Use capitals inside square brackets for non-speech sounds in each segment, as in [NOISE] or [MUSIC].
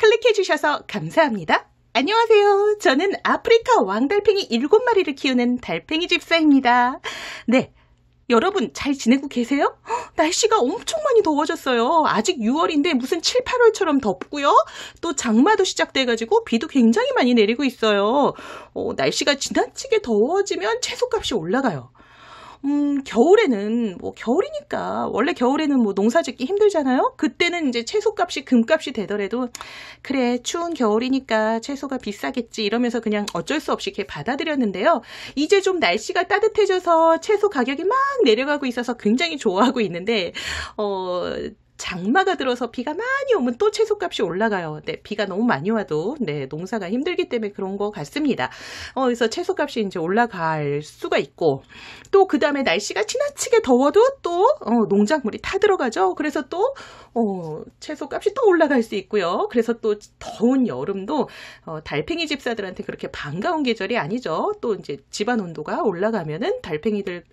클릭해주셔서 감사합니다. 안녕하세요. 저는 아프리카 왕달팽이 7마리를 키우는 달팽이 집사입니다. 네. 여러분 잘 지내고 계세요? 날씨가 엄청 많이 더워졌어요. 아직 6월인데 무슨 7, 8월처럼 덥고요. 또 장마도 시작돼가지고 비도 굉장히 많이 내리고 있어요. 어, 날씨가 지나치게 더워지면 채소값이 올라가요. 음, 겨울에는 뭐 겨울이니까 원래 겨울에는 뭐 농사짓기 힘들잖아요. 그때는 이제 채소값이 금값이 되더라도 그래 추운 겨울이니까 채소가 비싸겠지 이러면서 그냥 어쩔 수 없이 이렇게 받아들였는데요. 이제 좀 날씨가 따뜻해져서 채소 가격이 막 내려가고 있어서 굉장히 좋아하고 있는데 어. 장마가 들어서 비가 많이 오면 또 채소값이 올라가요. 네, 비가 너무 많이 와도 네, 농사가 힘들기 때문에 그런 것 같습니다. 어, 그래서 채소값이 이제 올라갈 수가 있고 또 그 다음에 날씨가 지나치게 더워도 또 어, 농작물이 타 들어가죠. 그래서 또 어, 채소값이 또 올라갈 수 있고요. 그래서 또 더운 여름도 어, 달팽이 집사들한테 그렇게 반가운 계절이 아니죠. 또 이제 집안 온도가 올라가면은 달팽이들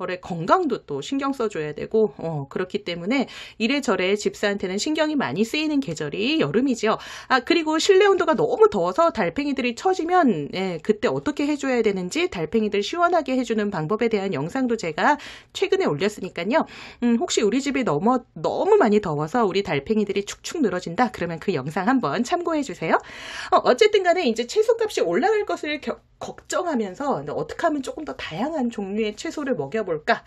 올해 건강도 또 신경 써줘야 되고 어, 그렇기 때문에 이래저래 집사한테는 신경이 많이 쓰이는 계절이 여름이지요. 아 그리고 실내 온도가 너무 더워서 달팽이들이 처지면 예, 그때 어떻게 해줘야 되는지 달팽이들 시원하게 해주는 방법에 대한 영상도 제가 최근에 올렸으니까요. 음, 혹시 우리 집이 너무 너무 많이 더워서 우리 달팽이들이 축축 늘어진다 그러면 그 영상 한번 참고해 주세요. 어, 어쨌든간에 이제 채소값이 올라갈 것을 겨, 걱정하면서 어떻게 하면 조금 더 다양한 종류의 채소를 먹여볼까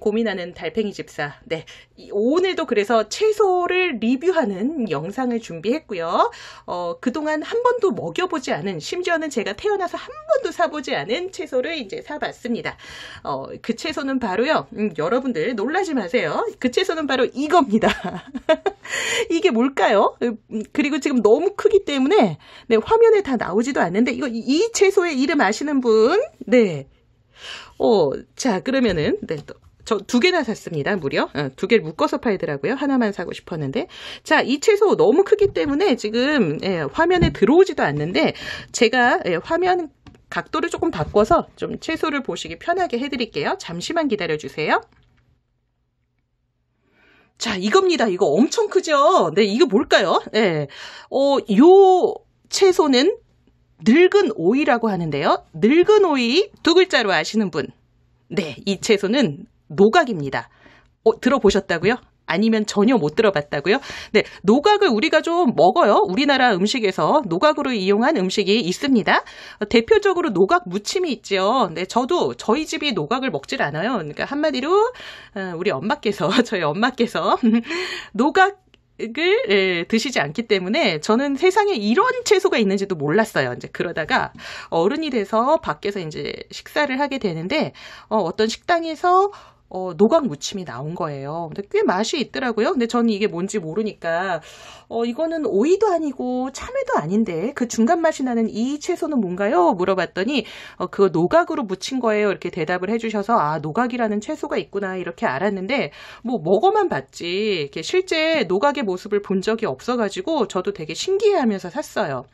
고민하는 달팽이 집사. 네, 오늘도 그래서 채소를 리뷰하는 영상을 준비했고요. 어, 그동안 한 번도 먹여보지 않은, 심지어는 제가 태어나서 한 번도 사보지 않은 채소를 이제 사봤습니다. 어, 그 채소는 바로요. 음, 여러분들 놀라지 마세요. 그 채소는 바로 이겁니다. [LAUGHS] 이게 뭘까요? 음, 그리고 지금 너무 크기 때문에 네, 화면에 다 나오지도 않는데 이거 이 채소의 이름 지금 아시는 분? 네. 어, 자, 그러면은, 네, 또. 저두 개나 샀습니다. 무려 어, 두 개를 묶어서 팔더라고요. 하나만 사고 싶었는데 자 이 채소 너무 크기 때문에 지금 예, 화면에 들어오지도 않는데 제가 예, 화면 각도를 조금 바꿔서 좀 채소를 보시기 편하게 해드릴게요. 잠시만 기다려주세요. 자 이겁니다. 이거 엄청 크죠? 네 이거 뭘까요? 예, 어요 채소는 늙은 오이라고 하는데요. 늙은 오이 두 글자로 아시는 분. 네, 이 채소는 노각입니다. 어, 들어보셨다고요? 아니면 전혀 못 들어봤다고요? 네, 노각을 우리가 좀 먹어요. 우리나라 음식에서 노각으로 이용한 음식이 있습니다. 어, 대표적으로 노각 무침이 있죠 네, 저도 저희 집이 노각을 먹질 않아요. 그러니까 한마디로 어, 우리 엄마께서 [LAUGHS] 저희 엄마께서 [LAUGHS] 노각 을 예, 드시지 않기 때문에 저는 세상에 이런 채소가 있는지도 몰랐어요. 이제 그러다가 어른이 돼서 밖에서 이제 식사를 하게 되는데 어, 어떤 식당에서 어, 노각 무침이 나온 거예요. 근데 꽤 맛이 있더라고요. 근데 저는 이게 뭔지 모르니까 어, 이거는 오이도 아니고 참외도 아닌데 그 중간 맛이 나는 이 채소는 뭔가요? 물어봤더니 어, 그거 노각으로 무친 거예요. 이렇게 대답을 해주셔서 아 노각이라는 채소가 있구나 이렇게 알았는데 뭐 먹어만 봤지 이렇게 실제 노각의 모습을 본 적이 없어가지고 저도 되게 신기해하면서 샀어요.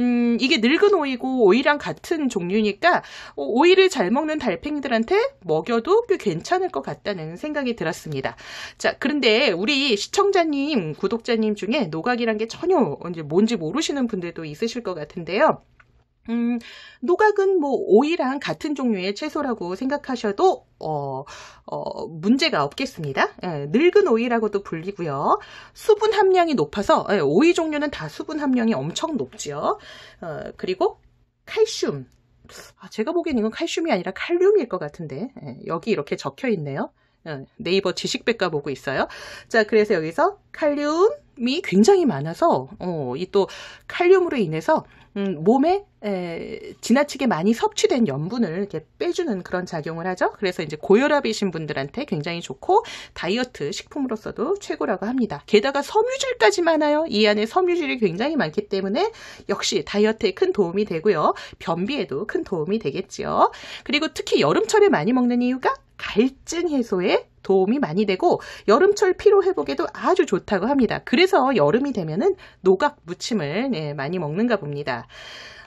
음, 이게 늙은 오이고 오이랑 같은 종류니까 어, 오이를 잘 먹는 달팽이들한테 먹여도 꽤 괜찮을 것 같다는 생각이 들었습니다. 자, 그런데 우리 시청자님, 구독자님 중에 노각이란 게 전혀 뭔지 모르시는 분들도 있으실 것 같은데요. 음, 노각은 뭐 오이랑 같은 종류의 채소라고 생각하셔도 어, 어, 문제가 없겠습니다. 예, 늙은 오이라고도 불리고요. 수분 함량이 높아서 예, 오이 종류는 다 수분 함량이 엄청 높지요. 어, 그리고 칼슘. 아, 제가 보기엔 이건 칼슘이 아니라 칼륨일 것 같은데 예, 여기 이렇게 적혀 있네요. 예, 네이버 지식백과 보고 있어요. 자, 그래서 여기서 칼륨이 굉장히 많아서 어, 이 또 칼륨으로 인해서 음, 몸에 에, 지나치게 많이 섭취된 염분을 이렇게 빼주는 그런 작용을 하죠. 그래서 이제 고혈압이신 분들한테 굉장히 좋고 다이어트 식품으로서도 최고라고 합니다. 게다가 섬유질까지 많아요. 이 안에 섬유질이 굉장히 많기 때문에 역시 다이어트에 큰 도움이 되고요. 변비에도 큰 도움이 되겠지요. 그리고 특히 여름철에 많이 먹는 이유가 갈증 해소에 도움이 많이 되고 여름철 피로 회복에도 아주 좋다고 합니다. 그래서 여름이 되면은 노각 무침을 예, 많이 먹는가 봅니다.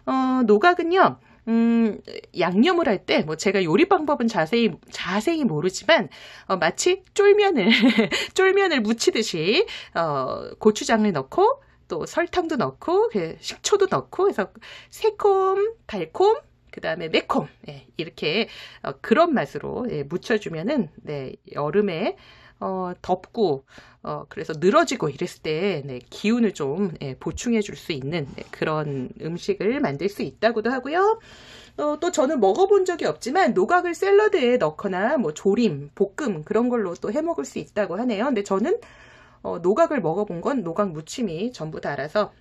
어, 노각은요. 음, 양념을 할 때, 뭐, 제가 요리 방법은 자세히, 자세히 모르지만, 어, 마치 쫄면을, [LAUGHS] 쫄면을 무치듯이, 어, 고추장을 넣고, 또 설탕도 넣고, 그 식초도 넣고, 해서 새콤, 달콤, 그 다음에 매콤 네, 이렇게 어, 그런 맛으로 예, 묻혀주면은 네, 여름에 어, 덥고 어, 그래서 늘어지고 이랬을 때 네, 기운을 좀 예, 보충해 줄 수 있는 네, 그런 음식을 만들 수 있다고도 하고요. 어, 또 저는 먹어본 적이 없지만 노각을 샐러드에 넣거나 뭐 조림, 볶음 그런 걸로 또 해 먹을 수 있다고 하네요. 근데 저는 어, 노각을 먹어본 건 노각 무침이 전부 달아서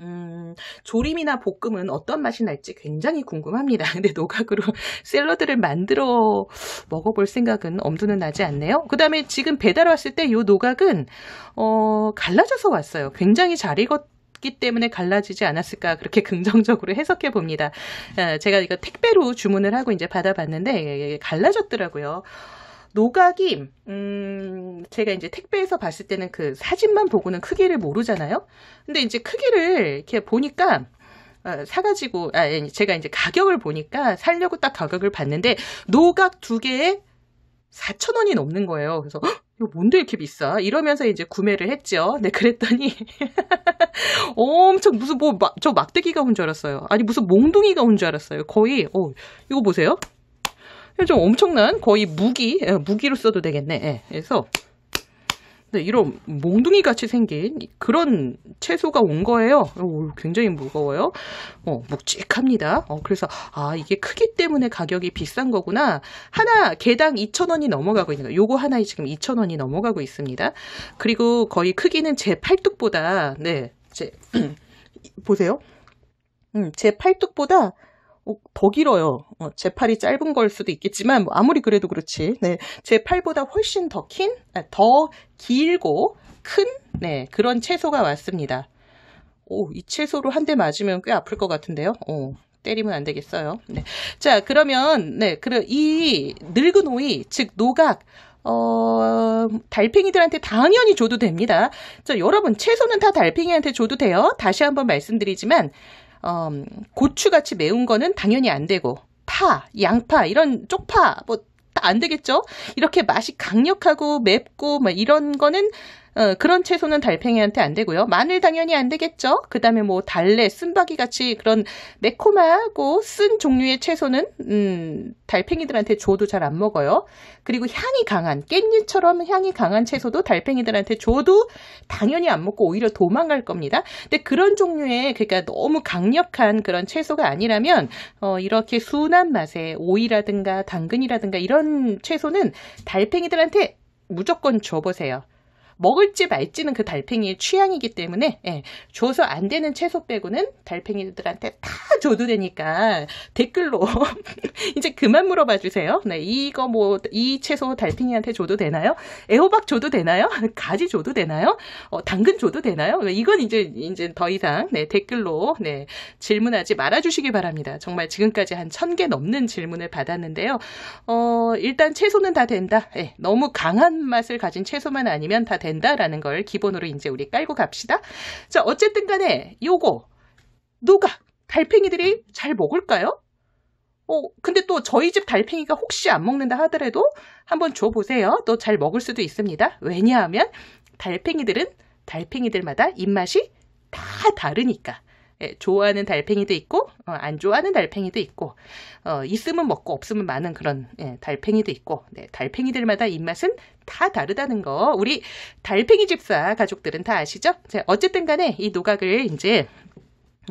음, 조림이나 볶음은 어떤 맛이 날지 굉장히 궁금합니다. [LAUGHS] 근데 노각으로 [LAUGHS] 샐러드를 만들어 먹어볼 생각은 엄두는 나지 않네요. 그 다음에 지금 배달 왔을 때 이 노각은, 어, 갈라져서 왔어요. 굉장히 잘 익었기 때문에 갈라지지 않았을까 그렇게 [LAUGHS] 긍정적으로 해석해 봅니다. 아, 제가 이거 택배로 주문을 하고 이제 받아봤는데 예, 예, 예, 갈라졌더라고요. 노각이 음 제가 이제 택배에서 봤을 때는 그 사진만 보고는 크기를 모르잖아요. 근데 이제 크기를 이렇게 보니까 어, 사가지고 아 제가 이제 가격을 보니까 살려고 딱 가격을 봤는데 노각 두 개에 4천 원이 넘는 거예요. 그래서 이거 뭔데 이렇게 비싸? 이러면서 이제 구매를 했죠. 네, 그랬더니 [LAUGHS] 엄청 무슨 뭐 저 막대기가 온 줄 알았어요. 아니 무슨 몽둥이가 온 줄 알았어요. 거의 어 이거 보세요. 좀 엄청난 거의 무기, 예, 무기로 써도 되겠네. 예, 그래서 네, 이런 몽둥이 같이 생긴 그런 채소가 온 거예요. 오, 어, 굉장히 무거워요. 어, 묵직합니다. 어, 그래서 아 이게 크기 때문에 가격이 비싼 거구나. 하나 개당 2천원이 넘어가고 있는 거. 요거 하나에 지금 2천원이 넘어가고 있습니다. 그리고 거의 크기는 제 팔뚝보다 네, 제 [CLEARS THROAT] 보세요. 음, 제 팔뚝보다 어, 더 길어요. 어, 제 팔이 짧은 걸 수도 있겠지만 뭐 아무리 그래도 그렇지. 네, 제 팔보다 훨씬 더 긴, 아, 더 길고 큰 네, 그런 채소가 왔습니다. 오, 이 채소로 한 대 맞으면 꽤 아플 것 같은데요. 오, 어, 때리면 안 되겠어요. 네. 자, 그러면 네, 그래 이 늙은 오이, 즉 노각 어, 달팽이들한테 당연히 줘도 됩니다. 자, 여러분, 채소는 다 달팽이한테 줘도 돼요. 다시 한번 말씀드리지만, 어, 고추같이 매운 거는 당연히 안 되고 파, 양파 이런 쪽파 뭐다 안 되겠죠? 이렇게 맛이 강력하고 맵고 뭐 이런 거는 어, 그런 채소는 달팽이한테 안 되고요. 마늘 당연히 안 되겠죠. 그 다음에 뭐 달래, 쓴바귀 같이 그런 매콤하고 쓴 종류의 채소는 음, 달팽이들한테 줘도 잘 안 먹어요. 그리고 향이 강한 깻잎처럼 향이 강한 채소도 달팽이들한테 줘도 당연히 안 먹고 오히려 도망갈 겁니다. 근데 그런 종류의 그러니까 너무 강력한 그런 채소가 아니라면 어, 이렇게 순한 맛의 오이라든가 당근이라든가 이런 채소는 달팽이들한테 무조건 줘보세요. 먹을지 말지는 그 달팽이의 취향이기 때문에 예, 줘서 안 되는 채소 빼고는 달팽이들한테 다 줘도 되니까 댓글로 [LAUGHS] 이제 그만 물어봐 주세요. 네, 이거 뭐 이 채소 달팽이한테 줘도 되나요? 애호박 줘도 되나요? [LAUGHS] 가지 줘도 되나요? 어, 당근 줘도 되나요? 그러니까 이건 이제 이제 더 이상 네, 댓글로 네, 질문하지 말아 주시기 바랍니다. 정말 지금까지 한 천 개 넘는 질문을 받았는데요. 어, 일단 채소는 다 된다. 예, 너무 강한 맛을 가진 채소만 아니면 다 된다. 된다라는 걸 기본으로 이제 우리 깔고 갑시다. 자, 어쨌든 간에 요거 누가 달팽이들이 잘 먹을까요? 어, 근데 또 저희 집 달팽이가 혹시 안 먹는다 하더라도 한번 줘보세요. 또 잘 먹을 수도 있습니다. 왜냐하면 달팽이들은 달팽이들마다 입맛이 다 다르니까. 예, 좋아하는 달팽이도 있고 어, 안 좋아하는 달팽이도 있고 어, 있으면 먹고 없으면 많은 그런 예, 달팽이도 있고 네, 달팽이들마다 입맛은 다 다르다는 거 우리 달팽이 집사 가족들은 다 아시죠? 자, 어쨌든 간에 이 노각을 이제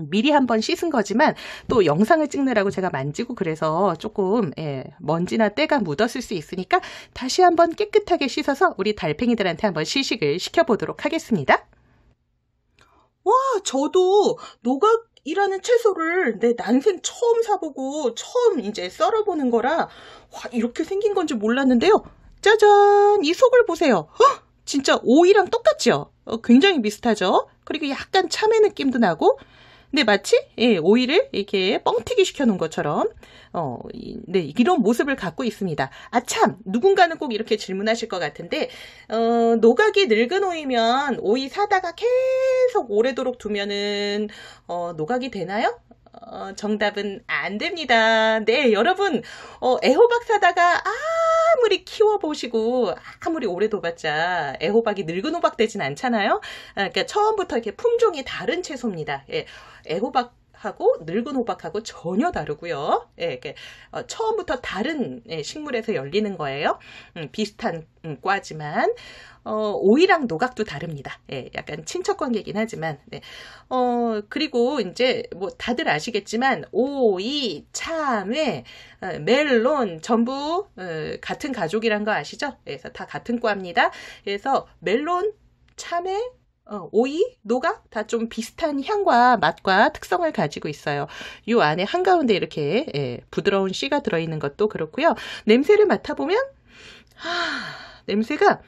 미리 한번 씻은 거지만 또 영상을 찍느라고 제가 만지고 그래서 조금 예, 먼지나 때가 묻었을 수 있으니까 다시 한번 깨끗하게 씻어서 우리 달팽이들한테 한번 시식을 시켜보도록 하겠습니다. 와, 저도 노각 이라는 채소를 내 난생 처음 사보고 처음 이제 썰어보는 거라 와 이렇게 생긴 건지 몰랐는데요 짜잔 이 속을 보세요 허! 진짜 오이랑 똑같죠 어, 굉장히 비슷하죠 그리고 약간 참외 느낌도 나고 근데 마치 예, 오이를 이렇게 뻥튀기 시켜놓은 것처럼 어, 네, 이런 모습을 갖고 있습니다. 아참 누군가는 꼭 이렇게 질문하실 것 같은데 어, 노각이 늙은 오이면 오이 사다가 계속 오래도록 두면은 어, 노각이 되나요? 어, 정답은 안 됩니다. 네, 여러분, 어, 애호박 사다가 아무리 키워보시고, 아무리 오래 둬봤자 애호박이 늙은 호박 되진 않잖아요? 아, 그러니까 처음부터 이렇게 품종이 다른 채소입니다. 예. 애호박 하고 늙은 호박하고 전혀 다르고요. 예, 이게 어, 처음부터 다른 예, 식물에서 열리는 거예요. 음, 비슷한 음, 과지만 어, 오이랑 노각도 다릅니다. 예, 약간 친척 관계긴 하지만 네. 어, 그리고 이제 뭐 다들 아시겠지만 오이, 참외, 어, 멜론 전부 어, 같은 가족이란 거 아시죠? 그래서 다 같은 과입니다. 그래서 멜론 참외, 어, 오이, 노각 다 좀 비슷한 향과 맛과 특성을 가지고 있어요. 이 안에 한가운데 이렇게 예, 부드러운 씨가 들어있는 것도 그렇고요. 냄새를 맡아보면 하, 냄새가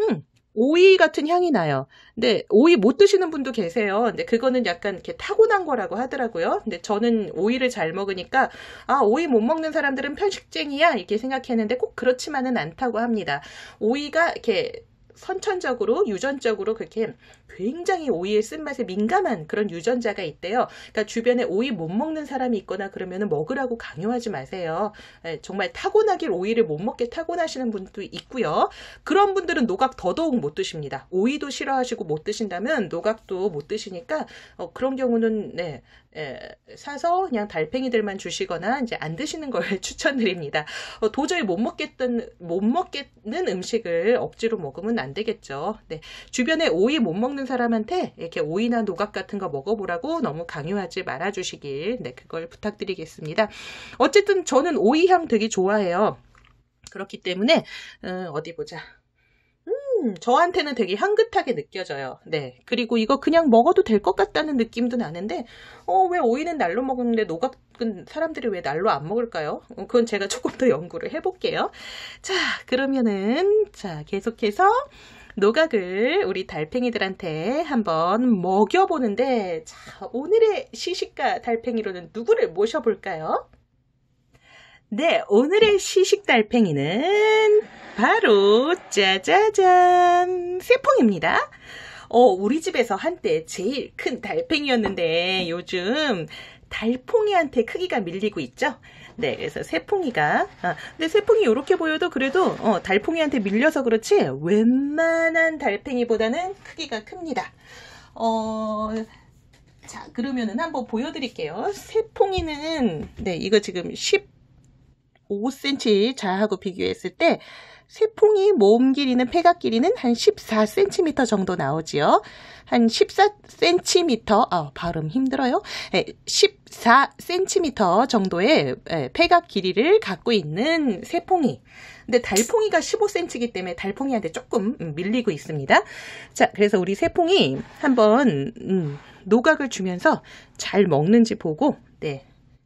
음, 오이 같은 향이 나요. 근데 오이 못 드시는 분도 계세요. 근데 그거는 약간 이렇게 타고난 거라고 하더라고요. 근데 저는 오이를 잘 먹으니까 아 오이 못 먹는 사람들은 편식쟁이야 이렇게 생각했는데 꼭 그렇지만은 않다고 합니다. 오이가 이렇게 선천적으로 유전적으로 그렇게 굉장히 오이의 쓴맛에 민감한 그런 유전자가 있대요. 그러니까 주변에 오이 못 먹는 사람이 있거나 그러면 먹으라고 강요하지 마세요. 예, 정말 타고나길 오이를 못 먹게 타고나시는 분도 있고요. 그런 분들은 노각 더더욱 못 드십니다. 오이도 싫어하시고 못 드신다면 노각도 못 드시니까 어, 그런 경우는 네, 에, 예, 사서 그냥 달팽이들만 주시거나 이제 안 드시는 걸 [LAUGHS] 추천드립니다. 어, 도저히 못 먹겠던 못 먹겠는 음식을 억지로 먹으면 안 되겠죠. 네. 주변에 오이 못 먹는 사람한테 이렇게 오이나 노각 같은 거 먹어보라고 너무 강요하지 말아주시길 네, 그걸 부탁드리겠습니다. 어쨌든 저는 오이향 되게 좋아해요. 그렇기 때문에 음, 어디 보자. 저한테는 되게 향긋하게 느껴져요. 네. 그리고 이거 그냥 먹어도 될 것 같다는 느낌도 나는데, 어, 왜 오이는 날로 먹는데 노각은 사람들이 왜 날로 안 먹을까요? 어, 그건 제가 [LAUGHS] 조금 더 연구를 해볼게요. 자, 그러면은, 자, 계속해서, 노각을 우리 달팽이들한테 한번 먹여보는데, 자, 오늘의 시식가 달팽이로는 누구를 모셔볼까요? 네, 오늘의 시식 달팽이는 바로 짜자잔 새풍입니다. 어, 우리 집에서 한때 제일 큰 달팽이였는데 요즘 달팽이한테 크기가 밀리고 있죠. 네, 그래서 새풍이가 아, 근데 새풍이 요렇게 보여도 그래도 어, 달팽이한테 밀려서 그렇지 웬만한 달팽이보다는 크기가 큽니다. 어, 자 그러면은 한번 보여드릴게요. 새풍이는 네 이거 지금 10 5cm 자하고 비교했을 때 세풍이 몸 길이는 폐각 길이는 한 14cm 정도 나오지요. 한 14cm, 아, 어, 발음 힘들어요. 14cm 예, 정도의 예, 폐각 길이를 갖고 있는 세풍이. 근데 달풍이가 15cm이기 때문에 달풍이한테 조금 음, 밀리고 있습니다. 자, 그래서 우리 세풍이 한번 음, 노각을 주면서 잘 먹는지 보고, 네,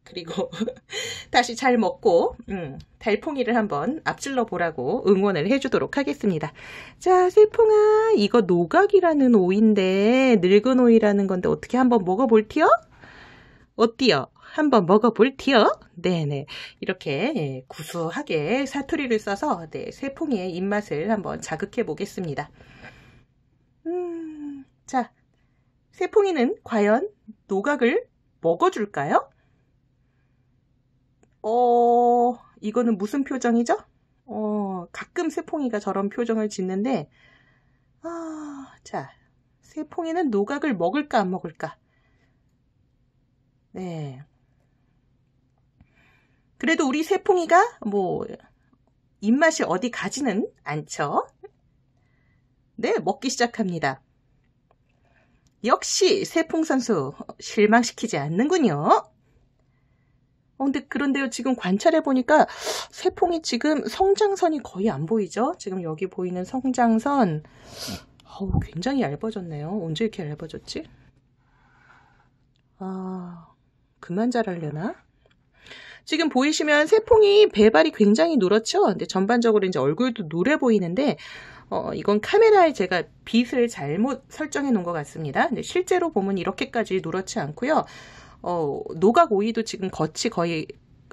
그리고 [LAUGHS] 다시 잘 먹고 음, 달팽이를 한번 앞질러 보라고 응원을 해주도록 하겠습니다. 자, 슬풍아 이거 노각이라는 오이인데 늙은 오이라는 건데 어떻게 한번 먹어볼티요? 어띠요 한번 먹어볼티요? 네네. 이렇게 예, 구수하게 사투리를 써서 네, 세풍이의 입맛을 한번 자극해 보겠습니다. 음, 자, 세풍이는 과연 노각을 먹어줄까요? 어, 이거는 무슨 표정이죠? 어, 가끔 세퐁이가 저런 표정을 짓는데, 아, 자, 세퐁이는 노각을 먹을까 안 먹을까? 네. 그래도 우리 세풍이가 뭐 입맛이 어디 가지는 않죠? 네, 먹기 시작합니다. 역시 세풍 선수 실망시키지 않는군요. 어, 근데 그런데요, 지금 관찰해 보니까 세풍이 지금 성장선이 거의 안 보이죠? 지금 여기 보이는 성장선, 어우, 굉장히 얇아졌네요. 언제 이렇게 얇아졌지? 아, 그만 자랄려나? 지금 보이시면 세풍이 배발이 굉장히 누렇죠? 근데 전반적으로 이제 얼굴도 노래 보이는데, 어, 이건 카메라에 제가 빛을 잘못 설정해 놓은 것 같습니다. 근데 실제로 보면 이렇게까지 누렇지 않고요. 어, 노각 오이도 지금 겉이 거의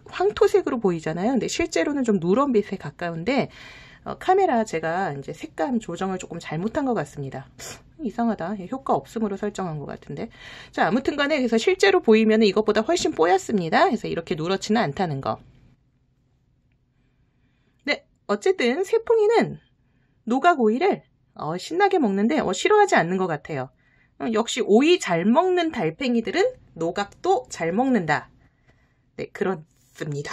황토색으로 보이잖아요. 근데 실제로는 좀 누런빛에 가까운데 어, 카메라 제가 이제 색감 조정을 조금 잘못한 것 같습니다. 이상하다. 효과 없음으로 설정한 것 같은데. 자, 아무튼 간에 그래서 실제로 보이면 이것보다 훨씬 뽀얗습니다. 그래서 이렇게 누렇지는 않다는 거. 네, 어쨌든 세풍이는 노각 오이를 어, 신나게 먹는데 어, 싫어하지 않는 것 같아요. 어, 역시 오이 잘 먹는 달팽이들은 노각도 잘 먹는다. 네, 그렇습니다.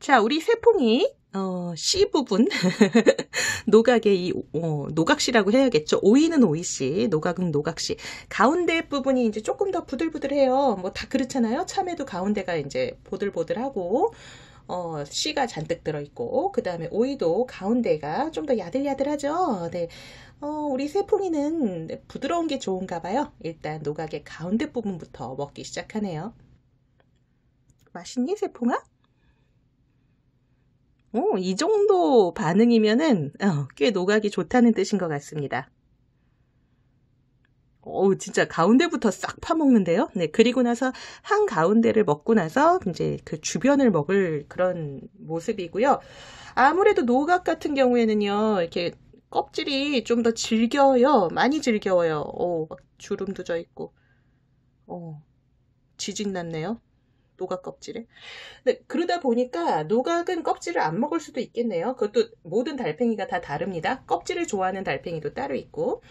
자, 우리 세풍이 어, C 부분 [LAUGHS] 노각의 이 어, 노각씨라고 해야겠죠. 오이는 오이씨, 노각은 노각씨. 가운데 부분이 이제 조금 더 부들부들해요. 뭐 다 그렇잖아요. 참외도 가운데가 이제 보들보들하고 어, 씨가 잔뜩 들어있고 그 다음에 오이도 가운데가 좀 더 야들야들하죠. 네. 어, 우리 세풍이는 부드러운 게 좋은가 봐요. 일단 노각의 가운데 부분부터 먹기 시작하네요. 맛있니 세풍아? 오, 이 정도 반응이면은 어, 꽤 노각이 좋다는 뜻인 것 같습니다. 어 진짜 가운데부터 싹 파먹는데요? 네, 그리고 나서 한 가운데를 먹고 나서 이제 그 주변을 먹을 그런 모습이고요. 아무래도 노각 같은 경우에는요, 이렇게 껍질이 좀 더 질겨요. 많이 질겨워요. 오, 주름도 져 있고. 어, 지진 났네요. 노각 껍질에. 근 네, 그러다 보니까 노각은 껍질을 안 먹을 수도 있겠네요. 그것도 모든 달팽이가 다 다릅니다. 껍질을 좋아하는 달팽이도 따로 있고.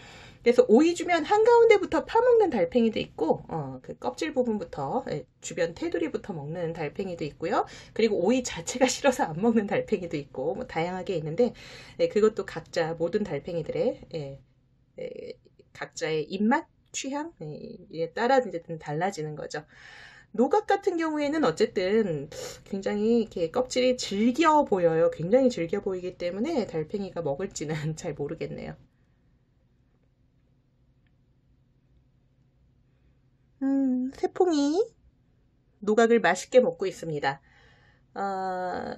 그래서 오이 주면 한가운데부터 파먹는 달팽이도 있고 어, 그 껍질 부분부터 예, 주변 테두리부터 먹는 달팽이도 있고요. 그리고 오이 자체가 [LAUGHS] 싫어서 안 먹는 달팽이도 있고 뭐 다양하게 있는데 예, 그것도 각자 모든 달팽이들의 예, 예, 각자의 입맛, 취향 예, 에 따라 이제 달라지는 거죠. 노각 같은 경우에는 어쨌든 굉장히 이렇게 껍질이 질겨 보여요. 굉장히 질겨 보이기 때문에 달팽이가 먹을지는 [LAUGHS] 잘 모르겠네요. 음, 새풍이 노각을 맛있게 먹고 있습니다. 어,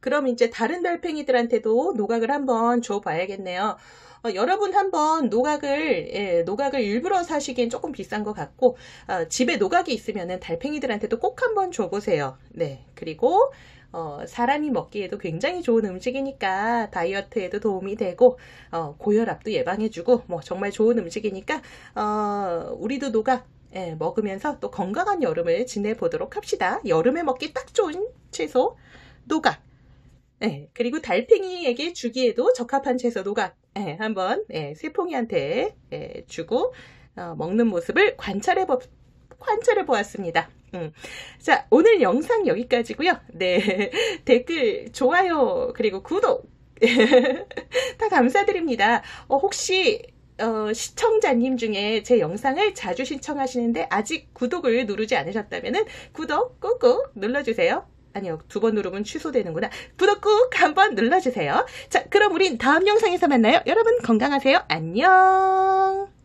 그럼 이제 다른 달팽이들한테도 노각을 한번 줘봐야겠네요. 어, 여러분 한번 노각을 예, 노각을 일부러 사시기엔 조금 비싼 것 같고 어, 집에 노각이 있으면은 달팽이들한테도 꼭 한번 줘보세요. 네 그리고 어, 사람이 먹기에도 굉장히 좋은 음식이니까 다이어트에도 도움이 되고 어, 고혈압도 예방해주고 뭐 정말 좋은 음식이니까 어, 우리도 노각 예, 먹으면서 또 건강한 여름을 지내보도록 합시다. 여름에 먹기 딱 좋은 채소 노각. 예, 그리고 달팽이에게 주기에도 적합한 채소 노각. 예, 한번 예, 세풍이한테 예, 주고 어, 먹는 모습을 관찰해 보, 관찰해 보았습니다. 음. 자, 오늘 영상 여기까지고요. 네, [LAUGHS] 댓글, 좋아요, 그리고 구독 [LAUGHS] 다 감사드립니다. 어, 혹시 어, 시청자님 중에 제 영상을 자주 신청하시는데 아직 구독을 누르지 않으셨다면 구독 꾹꾹 눌러주세요. 아니요, 두 번 누르면 취소되는구나. 구독 꾹 한번 눌러주세요. 자, 그럼 우린 다음 영상에서 만나요. 여러분 건강하세요. 안녕.